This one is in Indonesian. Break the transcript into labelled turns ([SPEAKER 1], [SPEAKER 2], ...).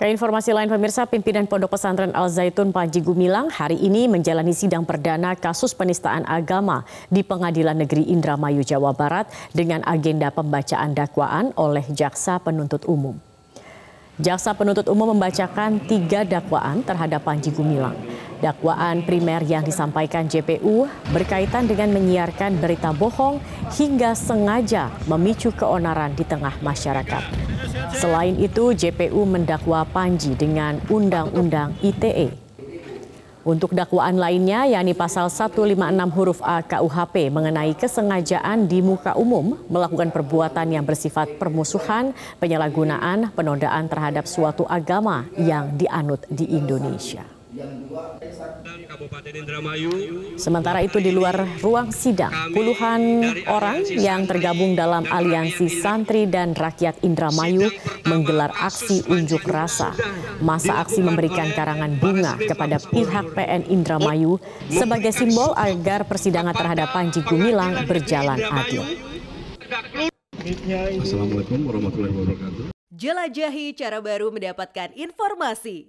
[SPEAKER 1] Ke informasi lain pemirsa, pimpinan Pondok Pesantren Al Zaitun Panji Gumilang hari ini menjalani sidang perdana kasus penistaan agama di Pengadilan Negeri Indramayu Jawa Barat dengan agenda pembacaan dakwaan oleh jaksa penuntut umum. Jaksa penuntut umum membacakan tiga dakwaan terhadap Panji Gumilang. Dakwaan primer yang disampaikan JPU berkaitan dengan menyiarkan berita bohong hingga sengaja memicu keonaran di tengah masyarakat. Selain itu, JPU mendakwa Panji dengan Undang-Undang ITE. Untuk dakwaan lainnya, yakni pasal 156 huruf A KUHP mengenai kesengajaan di muka umum melakukan perbuatan yang bersifat permusuhan, penyalahgunaan, penodaan terhadap suatu agama yang dianut di Indonesia. Sementara itu di luar ruang sidang, puluhan orang yang tergabung dalam aliansi santri dan rakyat Indramayu menggelar aksi unjuk rasa. Masa aksi memberikan karangan bunga kepada pihak PN Indramayu sebagai simbol agar persidangan terhadap Panji Gumilang berjalan adil.
[SPEAKER 2] Assalamualaikum warahmatullahi wabarakatuh. Jelajahi cara baru mendapatkan informasi.